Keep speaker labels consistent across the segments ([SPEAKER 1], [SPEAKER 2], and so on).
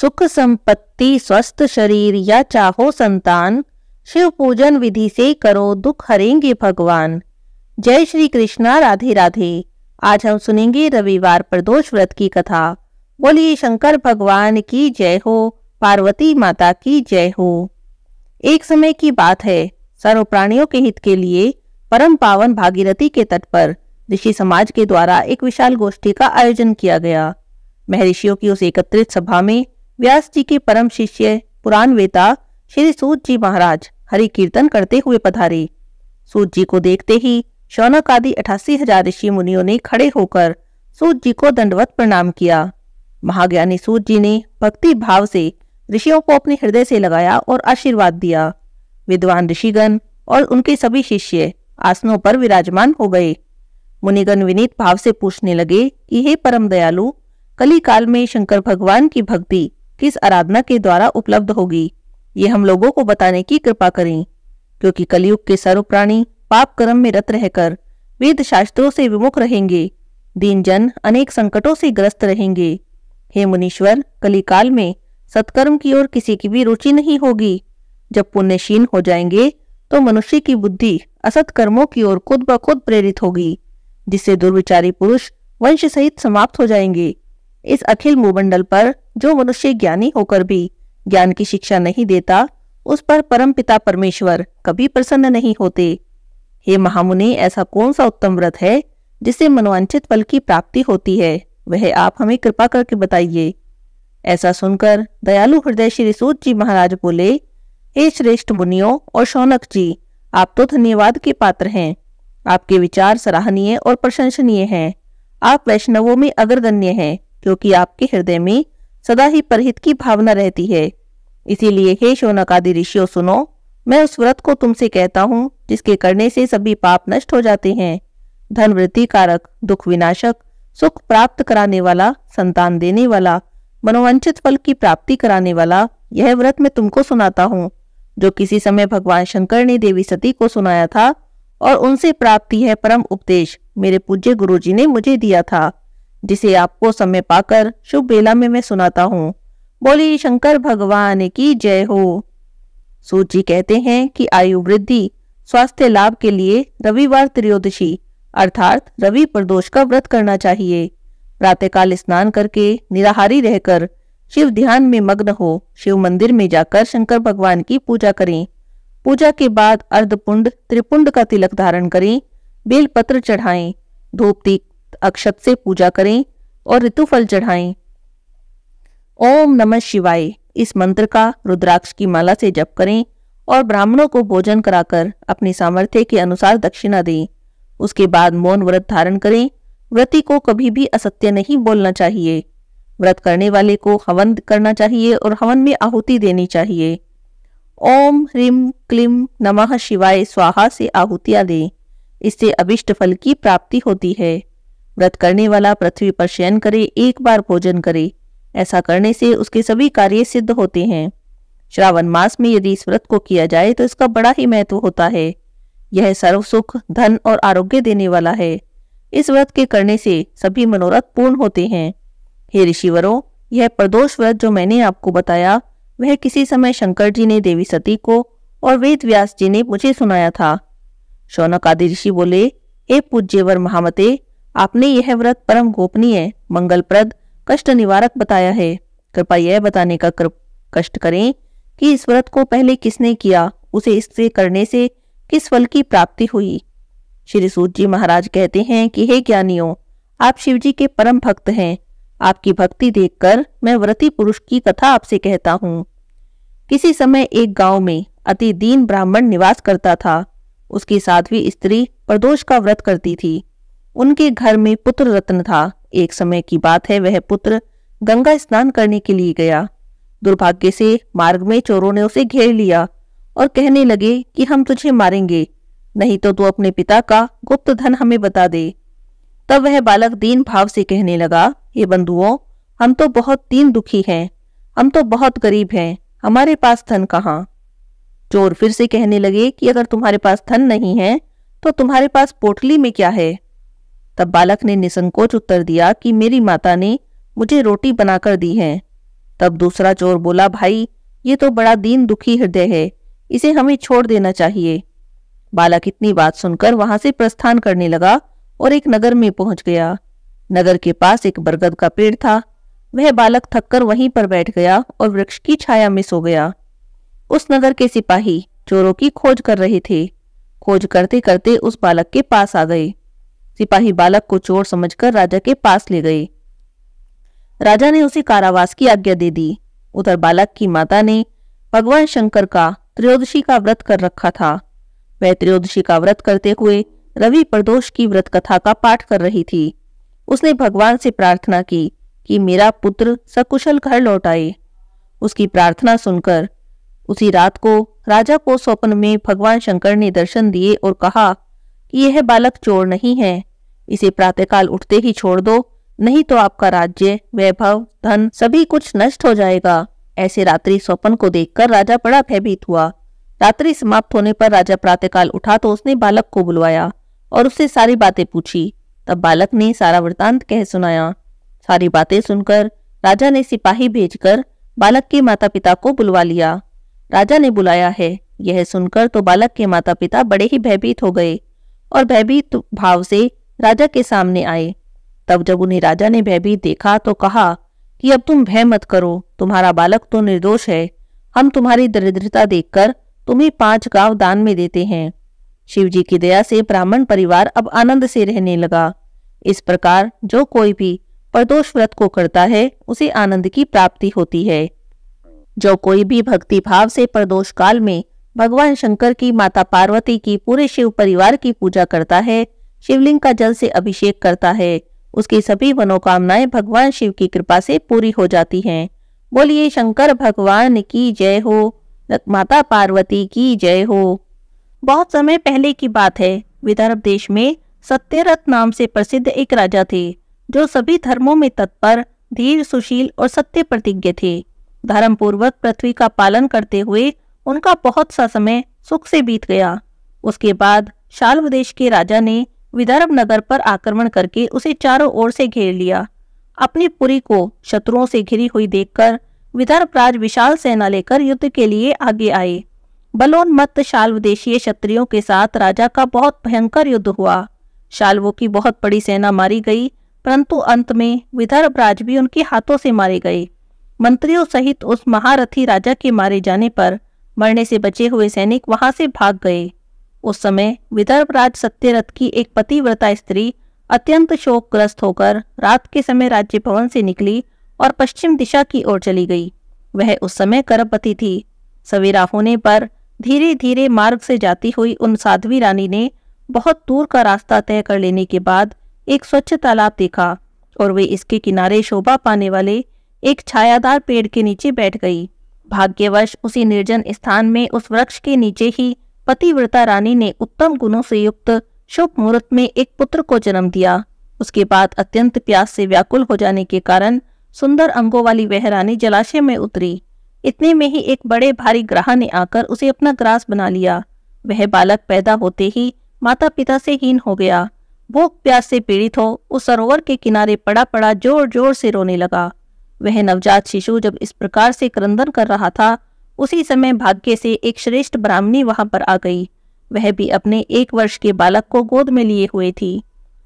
[SPEAKER 1] सुख संपत्ति स्वस्थ शरीर या चाहो संतान शिव पूजन विधि से करो दुख हरेंगे भगवान जय श्री कृष्णा राधे राधे आज हम सुनेंगे रविवार प्रदोष व्रत की कथा बोलिए शंकर भगवान की जय हो पार्वती माता की जय हो एक समय की बात है सर्व प्राणियों के हित के लिए परम पावन भागीरथी के तट पर ऋषि समाज के द्वारा एक विशाल गोष्ठी का आयोजन किया गया महर्षियों की उस एकत्रित सभा में व्यास जी के परम शिष्य पुराण वेता श्री सूत जी महाराज हरि कीर्तन करते हुए पधारे सूत जी को देखते ही शौनक आदि अठासी हजार ऋषि मुनियों ने खड़े होकर सूत जी को दंडवत प्रणाम किया महाज्ञानी सूत जी ने भक्ति भाव से ऋषियों को अपने हृदय से लगाया और आशीर्वाद दिया विद्वान ऋषिगण और उनके सभी शिष्य आसनों पर विराजमान हो गए मुनिगण विनीत भाव से पूछने लगे कि हे परम दयालु कली काल में शंकर भगवान की भक्ति किस आराधना के द्वारा उपलब्ध होगी ये हम लोगों को बताने की कृपा करें क्योंकि कलयुग के सर्व प्राणी पाप कर्म में रत रहकर वेद शास्त्रों से विमुख रहेंगे दीन जन अनेक संकटों से ग्रस्त रहेंगे हे मुनीश्वर कलिकाल में सत्कर्म की ओर किसी की भी रुचि नहीं होगी जब पुण्यशील हो जाएंगे तो मनुष्य की बुद्धि असत कर्मों की ओर खुद ब खुद प्रेरित होगी जिससे दुर्विचारी पुरुष वंश सहित समाप्त हो जाएंगे इस अखिल भूमंडल पर जो मनुष्य ज्ञानी होकर भी ज्ञान की शिक्षा नहीं देता उस पर परम पिता परमेश्वर कभी प्रसन्न नहीं होते हे महामुनि ऐसा कौन सा उत्तम व्रत है जिसे मनोवांचित फल की प्राप्ति होती है वह आप हमें कृपा करके बताइए ऐसा सुनकर दयालु हृदय श्री सूत जी महाराज बोले हे श्रेष्ठ मुनियों और शौनक जी आप तो धन्यवाद के पात्र हैं आपके विचार सराहनीय और प्रशंसनीय हैं आप वैष्णवों में अग्रगण्य हैं क्योंकि आपके हृदय में सदा ही परहित की भावना रहती है इसीलिए हे आदि ऋषियों सुनो मैं उस व्रत को तुमसे कहता हूँ जिसके करने से सभी पाप नष्ट हो जाते हैं धन वृद्धि कारक दुख विनाशक सुख प्राप्त कराने वाला संतान देने वाला मनोवांछित फल की प्राप्ति कराने वाला यह व्रत मैं तुमको सुनाता हूँ जो किसी समय भगवान शंकर ने देवी सती को सुनाया था और उनसे प्राप्ति है परम उपदेश मेरे पूज्य गुरुजी ने मुझे दिया था जिसे आपको समय पाकर शुभ बेला में मैं सुनाता हूँ बोली शंकर भगवान की जय हो सूची कहते हैं कि आयु वृद्धि स्वास्थ्य लाभ के लिए रविवार त्रियोदशी अर्थात रवि प्रदोष का व्रत करना चाहिए प्रातःकाल स्नान करके निराहारी रहकर शिव ध्यान में मग्न हो शिव मंदिर में जाकर शंकर भगवान की पूजा करें पूजा के बाद अर्धपुंड त्रिपुंड का तिलक धारण करें बेलपत्र चढ़ाएं धूप अक्षत से पूजा करें और ऋतुफल चढ़ाएं ओम नमः शिवाय इस मंत्र का रुद्राक्ष की माला से जप करें और ब्राह्मणों को भोजन कराकर अपनी सामर्थ्य के अनुसार दक्षिणा दें उसके बाद मौन व्रत धारण करें व्रति को कभी भी असत्य नहीं बोलना चाहिए व्रत करने वाले को हवन करना चाहिए और हवन में आहुति देनी चाहिए ओम ह्रीम क्लीम नमः शिवाय स्वाहा से आहुतियाँ दें इससे अभिष्ट फल की प्राप्ति होती है व्रत करने वाला पृथ्वी पर शयन करे एक बार भोजन करे ऐसा करने से उसके सभी कार्य सिद्ध होते हैं श्रावण मास में यदि इस व्रत को किया जाए तो इसका बड़ा ही महत्व होता है यह सर्व सुख धन और आरोग्य देने वाला है इस व्रत के करने से सभी मनोरथ पूर्ण होते हैं हे ऋषिवरों यह प्रदोष व्रत जो मैंने आपको बताया वह किसी समय शंकर जी ने देवी सती को और वेद व्यास जी ने मुझे सुनाया था शौनक आदि ऋषि बोले हे पूज्यवर महामते आपने यह व्रत परम गोपनीय मंगलप्रद कष्ट निवारक बताया है कृपा यह बताने का कर, कष्ट करें कि इस व्रत को पहले किसने किया उसे इससे करने से किस फल की प्राप्ति हुई श्री सूत जी महाराज कहते हैं कि हे ज्ञानियों आप शिव जी के परम भक्त हैं आपकी भक्ति देखकर मैं व्रती पुरुष की कथा आपसे कहता हूँ किसी समय एक गांव में अति दीन ब्राह्मण निवास करता था उसकी साध्वी स्त्री प्रदोष का व्रत करती थी उनके घर में पुत्र रत्न था एक समय की बात है वह पुत्र गंगा स्नान करने के लिए गया दुर्भाग्य से मार्ग में चोरों ने उसे घेर लिया और कहने लगे कि हम तुझे मारेंगे नहीं तो तू अपने पिता का गुप्त धन हमें बता दे तब वह बालक दीन भाव से कहने लगा ये बंधुओं हम तो बहुत दीन दुखी हैं हम तो बहुत गरीब हैं हमारे पास धन कहाँ चोर फिर से कहने लगे कि अगर तुम्हारे पास धन नहीं है तो तुम्हारे पास पोटली में क्या है तब बालक ने निसंकोच उत्तर दिया कि मेरी माता ने मुझे रोटी बनाकर दी है तब दूसरा चोर बोला भाई ये तो बड़ा दीन दुखी हृदय है इसे हमें छोड़ देना चाहिए बालक इतनी बात सुनकर वहां से प्रस्थान करने लगा और एक नगर में पहुंच गया नगर के पास एक बरगद का पेड़ था वह बालक थककर वहीं पर बैठ गया और वृक्ष की छाया में सो गया उस नगर के सिपाही चोरों की खोज कर रहे थे खोज करते करते उस बालक के पास आ गए सिपाही बालक को चोर समझकर राजा के पास ले गए राजा ने उसे कारावास की आज्ञा दे दी उधर बालक की माता ने भगवान शंकर का त्रयोदशी का व्रत कर रखा था वह त्रयोदशी का व्रत करते हुए रवि प्रदोष की व्रत कथा का पाठ कर रही थी उसने भगवान से प्रार्थना की कि मेरा पुत्र सकुशल घर लौट आए उसकी प्रार्थना सुनकर उसी रात को राजा को स्वप्न में भगवान शंकर ने दर्शन दिए और कहा कि यह बालक चोर नहीं है इसे प्रातःकाल उठते ही छोड़ दो नहीं तो आपका राज्य वैभव धन सभी कुछ नष्ट हो जाएगा ऐसे रात्रि स्वपन को देखकर राजा बड़ा भयभीत हुआ रात्रि समाप्त होने पर राजा प्रातःकाल उठा तो उसने बालक को बुलवाया और उससे सारी बातें पूछी तब बालक ने सारा वृतांत कह सुनाया सारी बातें सुनकर राजा ने सिपाही भेजकर बालक के माता पिता को बुलवा लिया राजा ने बुलाया है यह सुनकर तो बालक के माता पिता बड़े ही भयभीत हो गए और भयभीत भाव से राजा के सामने आए तब जब उन्हें राजा ने भयभीत देखा तो कहा कि अब तुम भय मत करो तुम्हारा बालक तो निर्दोष है हम तुम्हारी दरिद्रता देखकर तुम्हें पांच गांव दान में देते हैं शिवजी की दया से ब्राह्मण परिवार अब आनंद से रहने लगा इस प्रकार जो कोई भी प्रदोष व्रत को करता है उसे आनंद की प्राप्ति होती है जो कोई भी भक्ति भाव से प्रदोष काल में भगवान शंकर की माता पार्वती की पूरे शिव परिवार की पूजा करता है शिवलिंग का जल से अभिषेक करता है उसकी सभी मनोकामनाएं भगवान शिव की कृपा से पूरी हो जाती हैं बोलिए शंकर भगवान की जय हो माता पार्वती की जय हो बहुत समय पहले की बात है विदर्भ देश में सत्यरथ नाम से प्रसिद्ध एक राजा थे जो सभी धर्मों में तत्पर धीर सुशील और सत्य प्रतिज्ञ थे धर्म पूर्वक पृथ्वी का पालन करते हुए उनका बहुत सा समय सुख से बीत गया उसके बाद शाल्व देश के राजा ने विदर्भ नगर पर आक्रमण करके उसे चारों ओर से घेर लिया अपनी पुरी को शत्रुओं से घिरी हुई देखकर विदर्भ राज विशाल सेना लेकर युद्ध के लिए आगे आए बलोन्मत्त शाल्वदेशीय क्षत्रियों के साथ राजा का बहुत भयंकर युद्ध हुआ शाल्वों की बहुत बड़ी सेना मारी गई परंतु अंत में विदर्भ राज भी उनके हाथों से मारे गए मंत्रियों सहित उस महारथी राजा के मारे जाने पर मरने से बचे हुए सैनिक वहां से भाग गए उस समय विदर्भ राज सत्यरथ की एक पतिव्रता स्त्री अत्यंत शोकग्रस्त होकर रात के समय राज्य भवन से निकली और पश्चिम दिशा की ओर चली गई वह उस समय गर्भवती थी सवेरा होने पर धीरे धीरे मार्ग से जाती हुई उन साध्वी रानी ने बहुत दूर का रास्ता तय कर लेने के बाद एक स्वच्छ तालाब देखा और वे इसके किनारे शोभा पाने वाले एक छायादार पेड़ के नीचे बैठ गई भाग्यवश उसी निर्जन स्थान में उस वृक्ष के नीचे ही पतिव्रता रानी ने उत्तम गुणों से युक्त शुभ मुहूर्त में एक पुत्र को जन्म दिया उसके बाद अत्यंत प्यास से व्याकुल हो जाने के कारण सुंदर अंगों वाली वह रानी जलाशय में उतरी इतने में ही एक बड़े भारी ग्राह ने आकर उसे अपना ग्रास बना लिया वह बालक पैदा होते ही माता पिता से हीन हो गया भूख प्यास से पीड़ित हो उस सरोवर के किनारे पड़ा पड़ा जोर जोर से रोने लगा वह नवजात शिशु जब इस प्रकार से क्रंदन कर रहा था उसी समय भाग्य से एक श्रेष्ठ ब्राह्मणी वहां पर आ गई वह भी अपने एक वर्ष के बालक को गोद में लिए हुए थी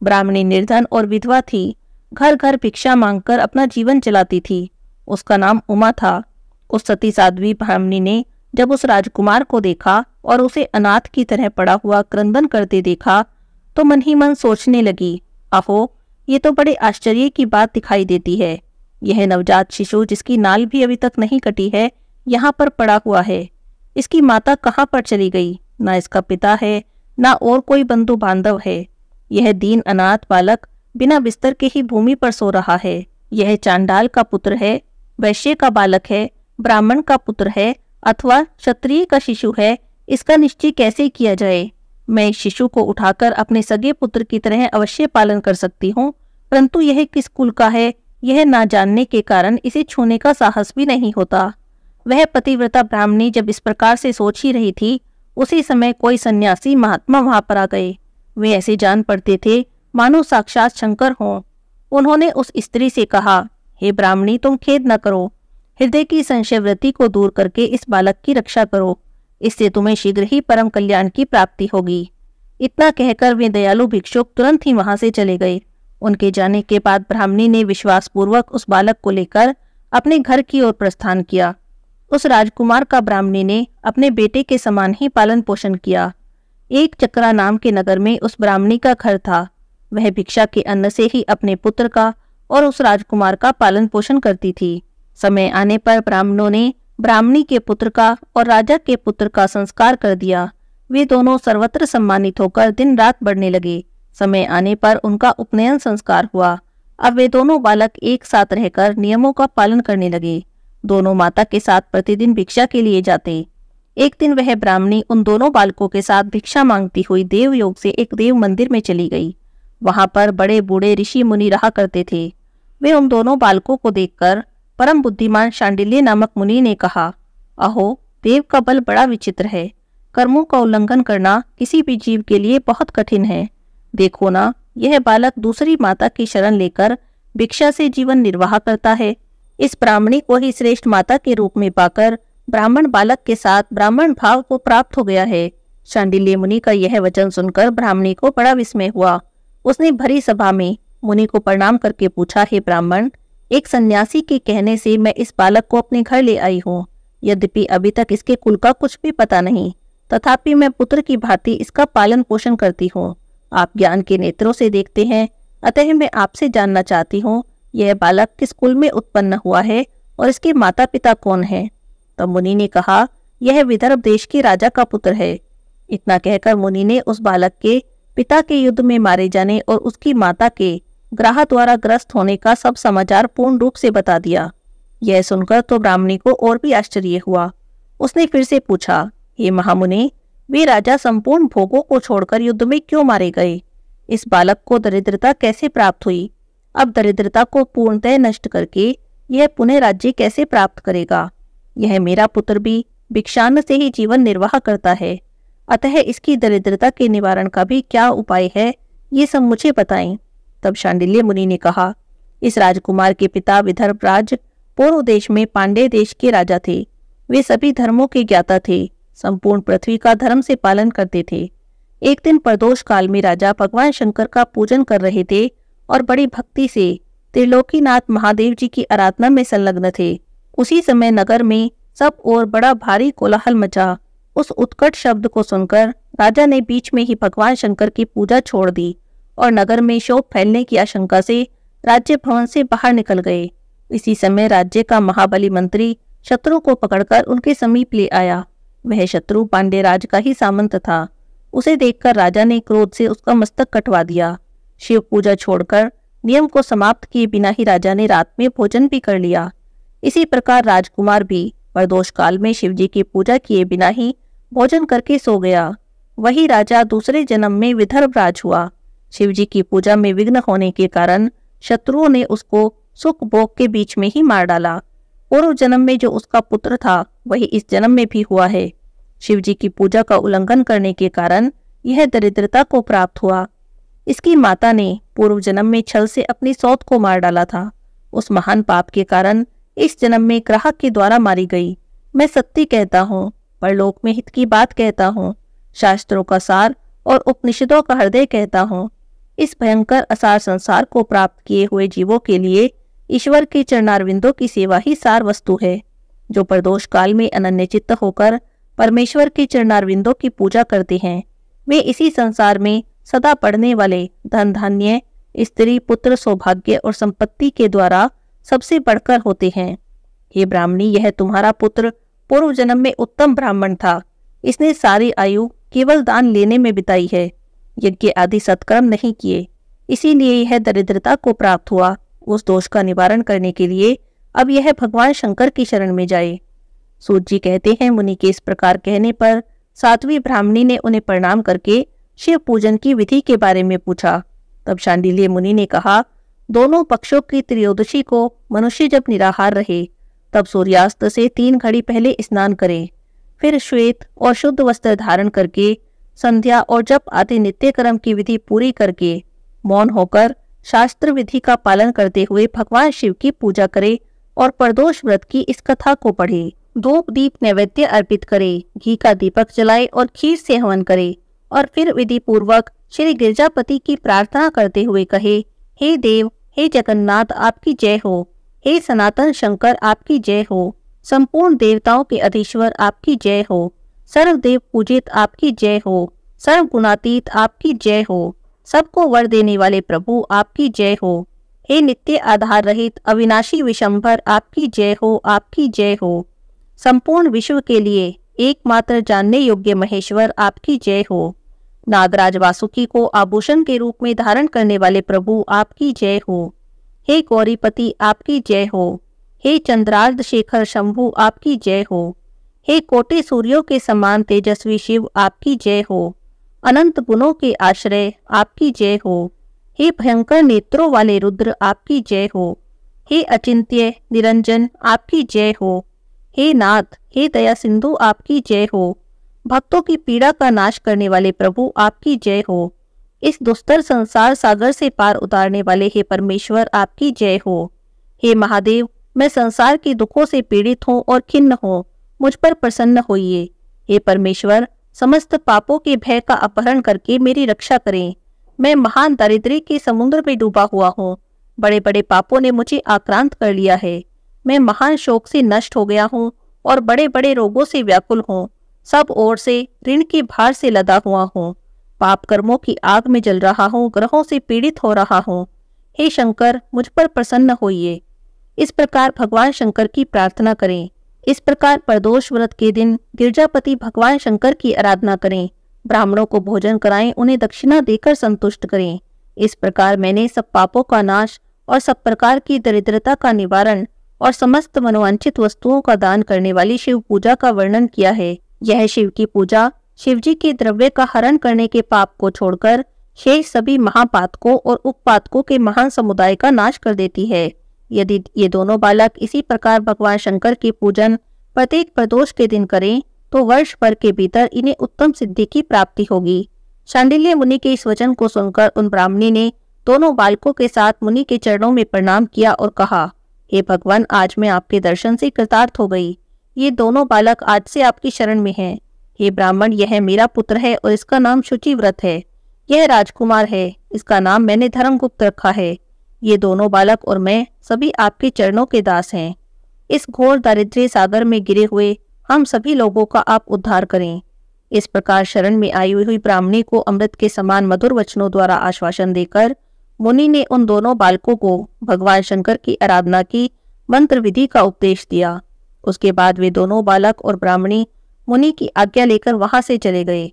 [SPEAKER 1] ब्राह्मणी निर्धन और विधवा थी घर घर भिक्षा मांगकर अपना जीवन चलाती थी उसका नाम उमा था उस सती साध्वी ब्राह्मणी ने जब उस राजकुमार को देखा और उसे अनाथ की तरह पड़ा हुआ क्रंदन करते देखा तो मन ही मन सोचने लगी अहो ये तो बड़े आश्चर्य की बात दिखाई देती है यह नवजात शिशु जिसकी नाल भी अभी तक नहीं कटी है यहाँ पर पड़ा हुआ है इसकी माता कहाँ पर चली गई ना इसका पिता है ना और कोई बंधु बांधव है यह दीन अनाथ बालक बिना बिस्तर के ही भूमि पर सो रहा है यह चांडाल का पुत्र है वैश्य का बालक है ब्राह्मण का पुत्र है अथवा क्षत्रिय का शिशु है इसका निश्चय कैसे किया जाए मैं इस शिशु को उठाकर अपने सगे पुत्र की तरह अवश्य पालन कर सकती हूँ परंतु यह किस कुल का है यह ना जानने के कारण इसे छूने का साहस भी नहीं होता वह पतिव्रता ब्राह्मणी जब इस प्रकार से सोच ही रही थी उसी समय कोई सन्यासी महात्मा वहां पर आ गए वे ऐसे जान पड़ते थे मानो साक्षात शंकर हो उन्होंने उस स्त्री से कहा हे ब्राह्मणी तुम खेद न करो हृदय की वृत्ति को दूर करके इस बालक की रक्षा करो इससे तुम्हें शीघ्र ही परम कल्याण की प्राप्ति होगी इतना कहकर वे दयालु भिक्षुक तुरंत ही वहां से चले गए उनके जाने के बाद ब्राह्मणी ने विश्वासपूर्वक उस बालक को लेकर अपने घर की ओर प्रस्थान किया उस राजकुमार का ब्राह्मणी ने अपने बेटे के समान ही पालन पोषण किया एक चक्रा नाम के नगर में उस ब्राह्मणी का घर था वह भिक्षा के अन्न से ही अपने पुत्र का और उस राजकुमार का पालन पोषण करती थी समय आने पर ब्राह्मणों ने ब्राह्मणी के पुत्र का और राजा के पुत्र का संस्कार कर दिया वे दोनों सर्वत्र सम्मानित होकर दिन रात बढ़ने लगे समय आने पर उनका उपनयन संस्कार हुआ अब वे दोनों बालक एक साथ रहकर नियमों का पालन करने लगे दोनों माता के साथ प्रतिदिन भिक्षा के लिए जाते एक दिन वह ब्राह्मणी उन दोनों बालकों के साथ भिक्षा मांगती हुई देवयोग से एक देव मंदिर में चली गई वहां पर बड़े बूढ़े ऋषि मुनि रहा करते थे वे उन दोनों बालकों को देखकर परम बुद्धिमान शांडिल्य नामक मुनि ने कहा अहो देव का बल बड़ा विचित्र है कर्मों का उल्लंघन करना किसी भी जीव के लिए बहुत कठिन है देखो ना यह बालक दूसरी माता की शरण लेकर भिक्षा से जीवन निर्वाह करता है इस ब्राह्मणी को ही श्रेष्ठ माता के रूप में पाकर ब्राह्मण बालक के साथ ब्राह्मण भाव को प्राप्त हो गया है शांडिल्य मुनि का यह वचन सुनकर ब्राह्मणी को बड़ा विस्मय हुआ उसने भरी सभा में मुनि को प्रणाम करके पूछा हे ब्राह्मण एक सन्यासी के कहने से मैं इस बालक को अपने घर ले आई हूँ यद्यपि अभी तक इसके कुल का कुछ भी पता नहीं तथापि मैं पुत्र की भांति इसका पालन पोषण करती हूँ आप ज्ञान के नेत्रों से देखते हैं अतः मैं आपसे जानना चाहती हूँ यह बालक किस कुल में उत्पन्न हुआ है और इसके माता पिता कौन है तो मुनि ने कहा यह विदर्भ देश के राजा का पुत्र है इतना कहकर मुनि ने उस बालक के पिता के युद्ध में मारे जाने और उसकी माता के ग्राह द्वारा ग्रस्त होने का सब समाचार पूर्ण रूप से बता दिया यह सुनकर तो ब्राह्मणी को और भी आश्चर्य हुआ उसने फिर से पूछा हे महामुनि वे राजा संपूर्ण भोगों को छोड़कर युद्ध में क्यों मारे गए इस बालक को दरिद्रता कैसे प्राप्त हुई अब दरिद्रता को पूर्णतः नष्ट करके यह पुनः राज्य कैसे प्राप्त करेगा यह मेरा पुत्र भी भिक्षान्न से ही जीवन निर्वाह करता है अतः इसकी दरिद्रता के निवारण का भी क्या उपाय है ये सब मुझे बताएं तब शांडिल्य मुनि ने कहा इस राजकुमार के पिता विदर्भ राज पूर्व देश में पांडे देश के राजा थे वे सभी धर्मों के ज्ञाता थे संपूर्ण पृथ्वी का धर्म से पालन करते थे एक दिन प्रदोष काल में राजा भगवान शंकर का पूजन कर रहे थे और बड़ी भक्ति से त्रिलोकीनाथ महादेव जी की आराधना में संलग्न थे उसी समय नगर में सब और बड़ा भारी कोलाहल मचा उस उत्कट शब्द को सुनकर राजा ने बीच में ही भगवान शंकर की पूजा छोड़ दी और नगर में शोक फैलने की आशंका से राज्य भवन से बाहर निकल गए इसी समय राज्य का महाबली मंत्री शत्रु को पकड़कर उनके समीप ले आया वह शत्रु पांडे राज का ही सामंत था उसे देखकर राजा ने क्रोध से उसका मस्तक कटवा दिया शिव पूजा छोड़कर नियम को समाप्त किए बिना ही राजा ने रात में भोजन भी कर लिया इसी प्रकार राजकुमार भी प्रदोष काल में शिवजी की पूजा किए बिना ही भोजन करके सो गया वही राजा दूसरे जन्म में विदर्भ राज हुआ शिवजी की पूजा में विघ्न होने के कारण शत्रुओं ने उसको सुख भोग के बीच में ही मार डाला पूर्व जन्म में जो उसका पुत्र था वही इस जन्म में भी हुआ है शिवजी की पूजा का उल्लंघन करने के कारण यह दरिद्रता को प्राप्त हुआ इसकी माता ने पूर्व जन्म में छल से अपनी सौत को मार डाला था उस महान पाप के कारण इस जन्म में ग्राहक के द्वारा मारी गई मैं सत्य कहता हूँ परलोक में हित की बात कहता हूँ शास्त्रों का सार और उपनिषदों का हृदय कहता हूँ इस भयंकर असार संसार को प्राप्त किए हुए जीवों के लिए ईश्वर के चरणारविंदों की सेवा ही सार वस्तु है जो प्रदोष काल में अनन्य चित्त होकर परमेश्वर के चरणारविंदों की पूजा करते हैं वे इसी संसार में सदा पढ़ने वाले धन धान्य स्त्री पुत्र सौभाग्य और संपत्ति के द्वारा सबसे बढ़कर होते हैं हे ब्राह्मणी यह तुम्हारा पुत्र पूर्व जन्म में उत्तम ब्राह्मण था इसने सारी आयु केवल दान लेने में बिताई है यज्ञ आदि सत्कर्म नहीं किए इसीलिए यह दरिद्रता को प्राप्त हुआ उस दोष का निवारण करने के लिए अब यह भगवान शंकर की शरण में जाए सूत जी कहते हैं मुनि के इस प्रकार कहने पर सातवीं ब्राह्मणी ने उन्हें प्रणाम करके शिव पूजन की विधि के बारे में पूछा तब शांडिल्य मुनि ने कहा दोनों पक्षों की त्रियोदशी को मनुष्य जब निराहार रहे तब सूर्यास्त से तीन घड़ी पहले स्नान करें फिर श्वेत और शुद्ध वस्त्र धारण करके संध्या और जप आदि नित्य कर्म की विधि पूरी करके मौन होकर शास्त्र विधि का पालन करते हुए भगवान शिव की पूजा करे और प्रदोष व्रत की इस कथा को पढ़े धूप दीप नैवेद्य अर्पित करे घी का दीपक जलाए और खीर से हवन करे और फिर विधि पूर्वक श्री गिरजापति की प्रार्थना करते हुए कहे हे देव हे जगन्नाथ आपकी जय हो हे सनातन शंकर आपकी जय हो संपूर्ण देवताओं के अधीश्वर आपकी जय हो सर्वदेव पूजित आपकी जय हो सर्व गुणातीत आपकी जय हो सबको वर देने वाले प्रभु आपकी जय हो हे नित्य आधार रहित अविनाशी विशंभर आपकी जय हो आपकी जय हो संपूर्ण विश्व के लिए एकमात्र जानने योग्य महेश्वर आपकी जय हो नागराज वासुकी को आभूषण के रूप में धारण करने वाले प्रभु आपकी जय हो हे गौरीपति आपकी जय हो हे चंद्रार्ध शेखर शंभु आपकी जय हो हे कोटे सूर्यों के समान तेजस्वी शिव आपकी जय हो अनंत गुणों के आश्रय आपकी जय हो हे भयंकर नेत्रों वाले रुद्र आपकी जय हो हे अचिंत्य निरंजन आपकी जय हो हे नाथ हे दया सिंधु आपकी जय हो भक्तों की पीड़ा का नाश करने वाले प्रभु आपकी जय हो इस दुस्तर संसार सागर से पार उतारने वाले हे परमेश्वर आपकी जय हो हे महादेव मैं संसार के दुखों से पीड़ित हूँ और खिन्न हूँ मुझ पर प्रसन्न होइए हे परमेश्वर समस्त पापों के भय का अपहरण करके मेरी रक्षा करें मैं महान दरिद्री के समुद्र में डूबा हुआ हूँ बड़े बड़े पापों ने मुझे आक्रांत कर लिया है मैं महान शोक से नष्ट हो गया हूँ और बड़े बड़े रोगों से व्याकुल हूँ सब ओर से ऋण के भार से लदा हुआ हूँ पाप कर्मों की आग में जल रहा हूँ ग्रहों से पीड़ित हो रहा हूँ हे शंकर मुझ पर प्रसन्न होइए इस प्रकार भगवान शंकर की प्रार्थना करें इस प्रकार प्रदोष व्रत के दिन गिरजापति भगवान शंकर की आराधना करें ब्राह्मणों को भोजन कराएं उन्हें दक्षिणा देकर संतुष्ट करें इस प्रकार मैंने सब पापों का नाश और सब प्रकार की दरिद्रता का निवारण और समस्त मनोवांछित वस्तुओं का दान करने वाली शिव पूजा का वर्णन किया है यह शिव की पूजा शिवजी के द्रव्य का हरण करने के पाप को छोड़कर शेष सभी महापातकों और उपपातकों के महान समुदाय का नाश कर देती है यदि ये दोनों बालक इसी प्रकार भगवान शंकर की पूजन प्रत्येक प्रदोष के दिन करें तो वर्ष भर के भीतर इन्हें उत्तम सिद्धि की प्राप्ति होगी शांडिल्य मुनि के इस वचन को सुनकर उन ब्राह्मणी ने दोनों बालकों के साथ मुनि के चरणों में प्रणाम किया और कहा हे भगवान आज मैं आपके दर्शन से कृतार्थ हो गई ये दोनों बालक आज से आपकी शरण में हैं। ये ब्राह्मण यह मेरा पुत्र है और इसका नाम शुचिव्रत है यह राजकुमार है इसका नाम मैंने धर्मगुप्त रखा है ये दोनों बालक और मैं सभी आपके चरणों के दास हैं इस घोर दारिद्र्य सागर में गिरे हुए हम सभी लोगों का आप उद्धार करें इस प्रकार शरण में आई हुई ब्राह्मणी को अमृत के समान मधुर वचनों द्वारा आश्वासन देकर मुनि ने उन दोनों बालकों को भगवान शंकर की आराधना की मंत्र विधि का उपदेश दिया उसके बाद वे दोनों बालक और ब्राह्मणी मुनि की आज्ञा लेकर वहां से चले गए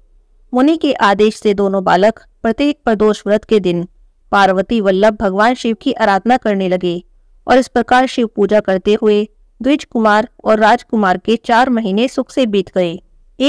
[SPEAKER 1] मुनि के आदेश से दोनों बालक प्रत्येक प्रदोष व्रत के दिन पार्वती वल्लभ भगवान शिव की आराधना करने लगे और इस प्रकार शिव पूजा करते हुए द्विज कुमार और राजकुमार के चार महीने सुख से बीत गए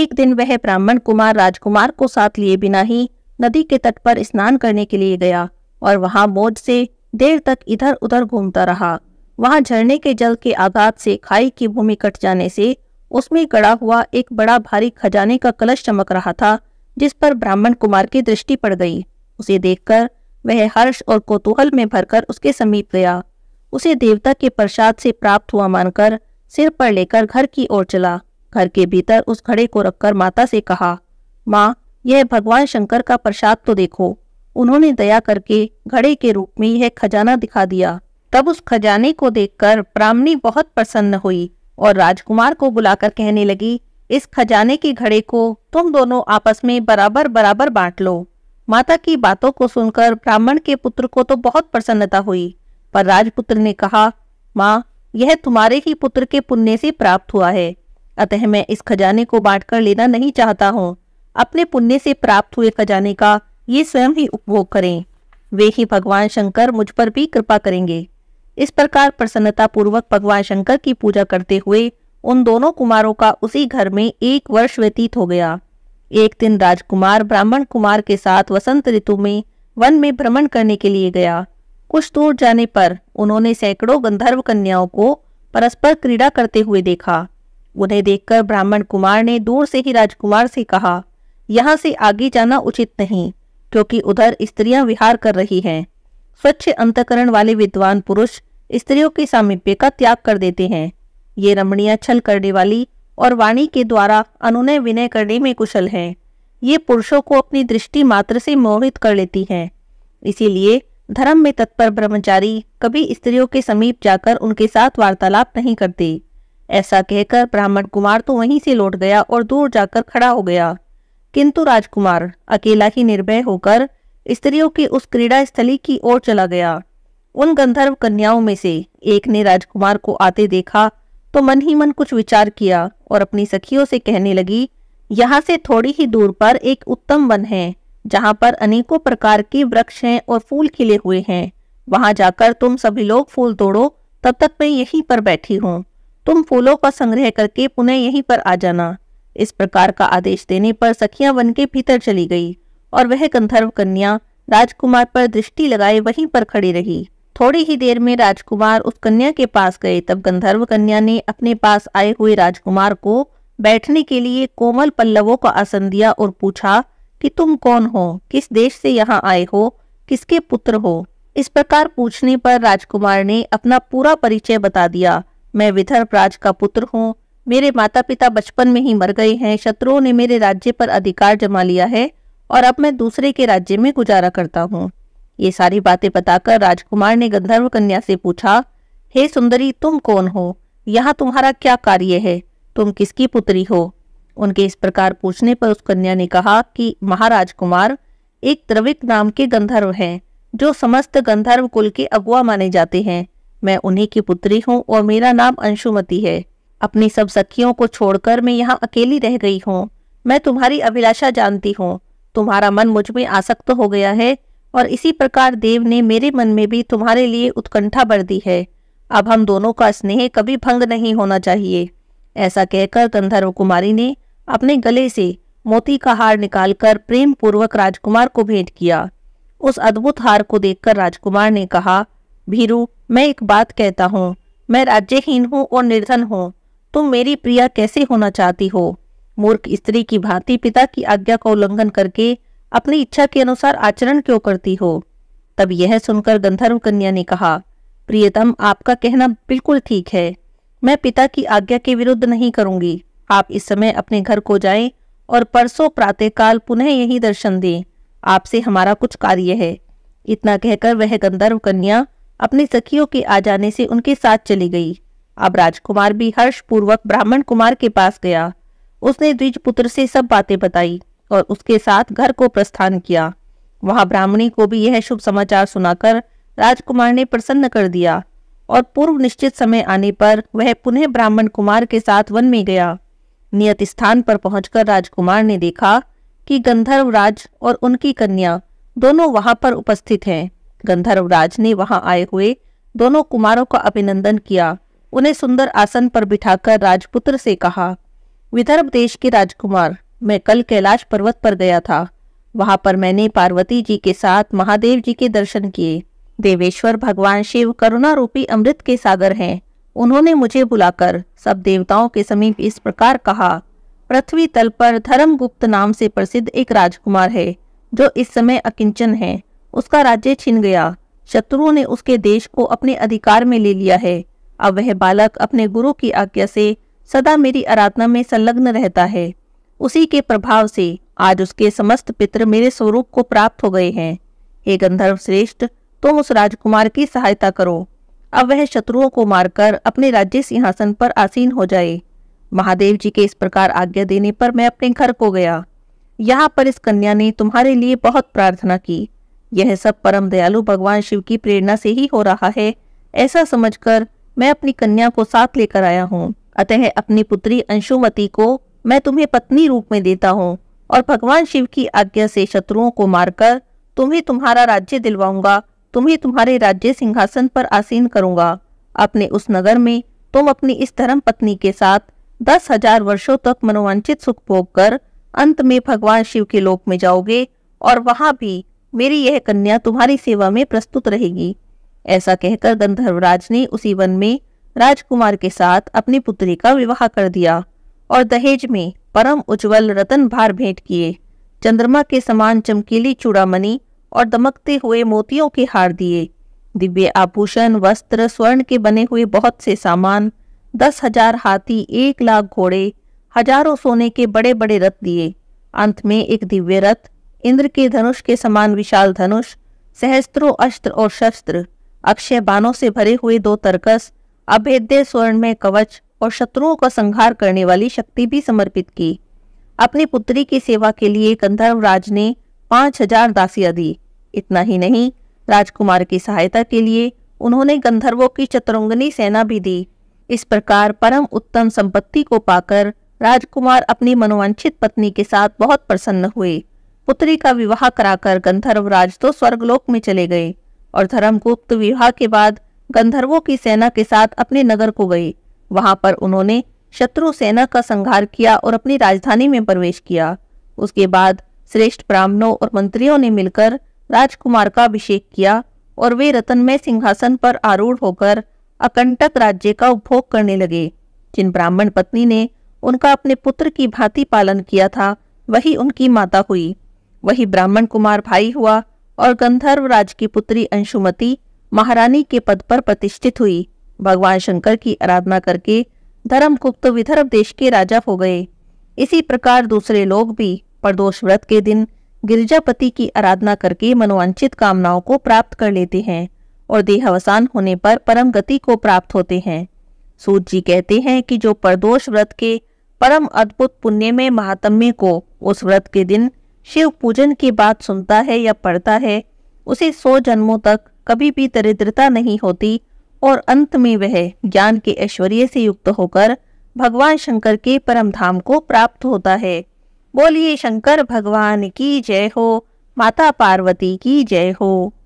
[SPEAKER 1] एक दिन वह ब्राह्मण कुमार राजकुमार को साथ लिए बिना ही नदी के तट पर स्नान करने के लिए गया और वहां मौज से देर तक इधर उधर घूमता रहा वहां झरने के जल के आघात से खाई की भूमि कट जाने से उसमें गड़ा हुआ एक बड़ा भारी खजाने का कलश चमक रहा था जिस पर ब्राह्मण कुमार की दृष्टि पड़ गई उसे देखकर वह हर्ष और कोतूहल में भरकर उसके समीप गया उसे देवता के प्रसाद से प्राप्त हुआ मानकर सिर पर लेकर घर की ओर चला घर के भीतर उस घड़े को रखकर माता से कहा माँ यह भगवान शंकर का प्रसाद तो देखो उन्होंने दया करके घड़े के रूप में यह खजाना दिखा दिया तब उस खजाने को देखकर ब्राह्मणी बहुत प्रसन्न हुई और राजकुमार को बुलाकर कहने लगी इस खजाने के घड़े को तुम दोनों आपस में बराबर बराबर बांट लो माता की बातों को सुनकर ब्राह्मण के पुत्र को तो बहुत प्रसन्नता हुई पर राजपुत्र ने कहा माँ यह तुम्हारे ही पुत्र के पुण्य से प्राप्त हुआ है अतः मैं इस खजाने को बांटकर लेना नहीं चाहता हूँ अपने पुण्य से प्राप्त हुए खजाने का ये स्वयं ही उपभोग करें वे ही भगवान शंकर मुझ पर भी कृपा करेंगे इस प्रकार प्रसन्नता पूर्वक भगवान शंकर की पूजा करते हुए उन दोनों कुमारों का उसी घर में एक वर्ष व्यतीत हो गया एक दिन राजकुमार ब्राह्मण कुमार के साथ वसंत ऋतु में वन में भ्रमण करने के लिए गया कुछ दूर जाने पर उन्होंने सैकड़ों गंधर्व कन्याओं को परस्पर क्रीड़ा करते हुए देखा उन्हें देखकर ब्राह्मण कुमार ने दूर से ही राजकुमार से कहा यहाँ से आगे जाना उचित नहीं क्योंकि उधर स्त्रियां विहार कर रही हैं स्वच्छ अंतकरण वाले विद्वान पुरुष स्त्रियों के सामीप्य का त्याग कर देते हैं ये रमणीय छल करने वाली और वाणी के द्वारा अनुनय विनय करने में कुशल हैं ये पुरुषों को अपनी दृष्टि मात्र से मोहित कर लेती हैं इसीलिए धर्म में तत्पर ब्रह्मचारी कभी स्त्रियों के समीप जाकर उनके साथ वार्तालाप नहीं करते ऐसा कहकर ब्राह्मण कुमार तो वहीं से लौट गया और दूर जाकर खड़ा हो गया किंतु राजकुमार अकेला ही निर्भय होकर स्त्रियों की उस क्रीड़ा स्थली की ओर चला गया उन गंधर्व कन्याओं में से एक ने राजकुमार को आते देखा तो मन ही मन कुछ विचार किया और अपनी सखियों से कहने लगी यहाँ से थोड़ी ही दूर पर एक उत्तम वन है जहाँ पर अनेकों प्रकार के वृक्ष हैं और फूल खिले हुए हैं वहां जाकर तुम सभी लोग फूल तोड़ो तब तक मैं यहीं पर बैठी हूँ तुम फूलों का संग्रह करके पुनः यहीं पर आ जाना इस प्रकार का आदेश देने पर सखियां वन के भीतर चली गई और वह गंधर्व कन्या राजकुमार पर दृष्टि लगाए वहीं पर खड़ी रही थोड़ी ही देर में राजकुमार उस कन्या के पास गए तब गंधर्व कन्या ने अपने पास आए हुए राजकुमार को बैठने के लिए कोमल पल्लवों का आसन दिया और पूछा कि तुम कौन हो किस देश से यहाँ आए हो किसके पुत्र हो इस प्रकार पूछने पर राजकुमार ने अपना पूरा परिचय बता दिया मैं विदर्भ राज का पुत्र हूँ मेरे माता पिता बचपन में ही मर गए हैं शत्रुओं ने मेरे राज्य पर अधिकार जमा लिया है और अब मैं दूसरे के राज्य में गुजारा करता हूँ ये सारी बातें बताकर राजकुमार ने गंधर्व कन्या से पूछा हे hey, सुंदरी तुम कौन हो यहाँ तुम्हारा क्या कार्य है तुम किसकी पुत्री हो उनके इस प्रकार पूछने पर उस कन्या ने कहा कि महाराज कुमार एक द्रविक नाम के गंधर्व हैं जो समस्त गंधर्व कुल के अगुआ माने जाते हैं मैं उन्हीं की पुत्री हूँ और मेरा नाम अंशुमति है अपनी सब सखियों को छोड़कर मैं यहाँ अकेली रह गई हूँ मैं तुम्हारी अभिलाषा जानती हूँ तुम्हारा मन मुझ में आसक्त हो गया है और इसी प्रकार देव ने मेरे मन में भी तुम्हारे लिए उत्कंठा भर दी है अब हम दोनों का स्नेह कभी भंग नहीं होना चाहिए ऐसा कहकर गंधर्व कुमारी ने अपने गले से मोती का हार निकालकर प्रेम पूर्वक राजकुमार को भेंट किया उस अद्भुत हार को देखकर राजकुमार ने कहा भीरू मैं एक बात कहता हूँ मैं राज्यहीन हूँ और निर्धन हूँ तुम मेरी प्रिया कैसे होना चाहती हो मूर्ख स्त्री की भांति पिता की आज्ञा का उल्लंघन करके अपनी इच्छा के अनुसार आचरण क्यों करती हो तब यह सुनकर गंधर्व कन्या ने कहा प्रियतम आपका कहना बिल्कुल ठीक है मैं पिता की आज्ञा के विरुद्ध नहीं करूंगी आप इस समय अपने घर को जाएं और परसों प्रातःकाल पुनः यही दर्शन दें आपसे हमारा कुछ कार्य है इतना कहकर वह गंधर्व कन्या अपनी सखियों के आ जाने से उनके साथ चली गई अब राजकुमार भी हर्ष पूर्वक ब्राह्मण कुमार के पास गया उसने द्विज पुत्र से सब बातें बताई और उसके साथ घर को प्रस्थान किया वहां ब्राह्मणी को भी यह शुभ समाचार सुनाकर राजकुमार ने प्रसन्न कर दिया और पूर्व निश्चित समय आने पर वह पुनः ब्राह्मण कुमार के साथ वन में गया नियत स्थान पर पहुंचकर राजकुमार ने देखा कि राज और उनकी कन्या दोनों वहां पर उपस्थित हैं राज ने वहां आए हुए दोनों कुमारों का अभिनंदन किया उन्हें सुंदर आसन पर बिठाकर राजपुत्र से कहा विदर्भ देश के राजकुमार मैं कल कैलाश पर्वत पर गया था वहां पर मैंने पार्वती जी के साथ महादेव जी के दर्शन किए देवेश्वर भगवान शिव करुणा रूपी अमृत के सागर हैं उन्होंने मुझे बुलाकर सब देवताओं के समीप इस प्रकार कहा पृथ्वी तल पर धर्मगुप्त नाम से प्रसिद्ध एक राजकुमार है जो इस समय अकिंचन है उसका राज्य छिन गया शत्रुओं ने उसके देश को अपने अधिकार में ले लिया है अब वह बालक अपने गुरु की आज्ञा से सदा मेरी आराधना में संलग्न रहता है उसी के प्रभाव से आज उसके समस्त पितर मेरे स्वरूप को प्राप्त हो गए हैं हे गंधर्व श्रेष्ठ तुम उस राजकुमार की सहायता करो अब वह शत्रुओं को मारकर अपने राज्य सिंहासन पर आसीन हो जाए महादेव जी के इस प्रकार आज्ञा देने पर मैं अपने घर को गया यहाँ पर इस कन्या ने तुम्हारे लिए बहुत प्रार्थना की यह सब परम दयालु भगवान शिव की प्रेरणा से ही हो रहा है ऐसा समझकर मैं अपनी कन्या को साथ लेकर आया हूँ अतः अपनी पुत्री अंशुमती को मैं तुम्हें पत्नी रूप में देता हूँ और भगवान शिव की आज्ञा से शत्रुओं को मारकर तुम्हें तुम्हारा राज्य दिलवाऊंगा तुम्हें तुम्हारे राज्य सिंहासन पर आसीन करूंगा अपने उस नगर में तुम अपनी इस धर्म पत्नी के साथ दस हजार वर्षो तक मनोवांचित सुख भोग कर अंत में भगवान शिव के लोक में जाओगे और वहां भी मेरी यह कन्या तुम्हारी सेवा में प्रस्तुत रहेगी ऐसा कहकर गंधर्वराज ने उसी वन में राजकुमार के साथ अपनी पुत्री का विवाह कर दिया और दहेज में परम उज्जवल रतन भार भेंट किए चंद्रमा के समान चमकीली चूड़ामणि और दमकते हुए मोतियों के हार दिए दिव्य आभूषण वस्त्र स्वर्ण के बने हुए बहुत से सामान दस हजार हाथी एक लाख घोड़े हजारों सोने के बड़े बड़े रथ दिए अंत में एक दिव्य रथ इंद्र के धनुष के समान विशाल धनुष सहस्त्रों अस्त्र और शस्त्र अक्षय बाणों से भरे हुए दो तरकस अभेद्य स्वर्ण में कवच और शत्रुओं का संहार करने वाली शक्ति भी समर्पित की अपनी पुत्री की सेवा के लिए गंधर्व राज ने पांच हजार दासियां दी इतना ही नहीं राजकुमार की सहायता के लिए उन्होंने गंधर्वों की चतुरंगनी सेना भी दी इस प्रकार परम उत्तम संपत्ति को पाकर राजकुमार अपनी मनोवांछित पत्नी के साथ बहुत प्रसन्न हुए पुत्री का विवाह कराकर गंधर्व राज तो स्वर्गलोक में चले गए और धर्मगुप्त विवाह के बाद गंधर्वों की सेना के साथ अपने नगर को गए वहां पर उन्होंने शत्रु सेना का संहार किया और अपनी राजधानी में प्रवेश किया उसके बाद श्रेष्ठ ब्राह्मणों और मंत्रियों ने मिलकर राजकुमार का अभिषेक किया और वे रतनमय सिंहासन पर आरूढ़ होकर अकंटक राज्य का उपभोग करने लगे जिन ब्राह्मण पत्नी ने उनका अपने पुत्र की भांति पालन किया था वही उनकी माता हुई वही ब्राह्मण कुमार भाई हुआ और गंधर्व राज की पुत्री अंशुमती महारानी के पद पर प्रतिष्ठित हुई भगवान शंकर की आराधना करके धर्मगुप्त विदर्भ देश के राजा हो गए इसी प्रकार दूसरे लोग भी प्रदोष व्रत के दिन गिरिजापति की आराधना करके मनोवांचित कामनाओं को प्राप्त कर लेते हैं और देहावसान होने पर परम गति को प्राप्त होते हैं सूत जी कहते हैं कि जो प्रदोष व्रत के परम अद्भुत पुण्य में महात्म्य को उस व्रत के दिन शिव पूजन की बात सुनता है या पढ़ता है उसे सौ जन्मों तक कभी भी दरिद्रता नहीं होती और अंत में वह ज्ञान के ऐश्वर्य से युक्त होकर भगवान शंकर के परम धाम को प्राप्त होता है बोलिए शंकर भगवान की जय हो माता पार्वती की जय हो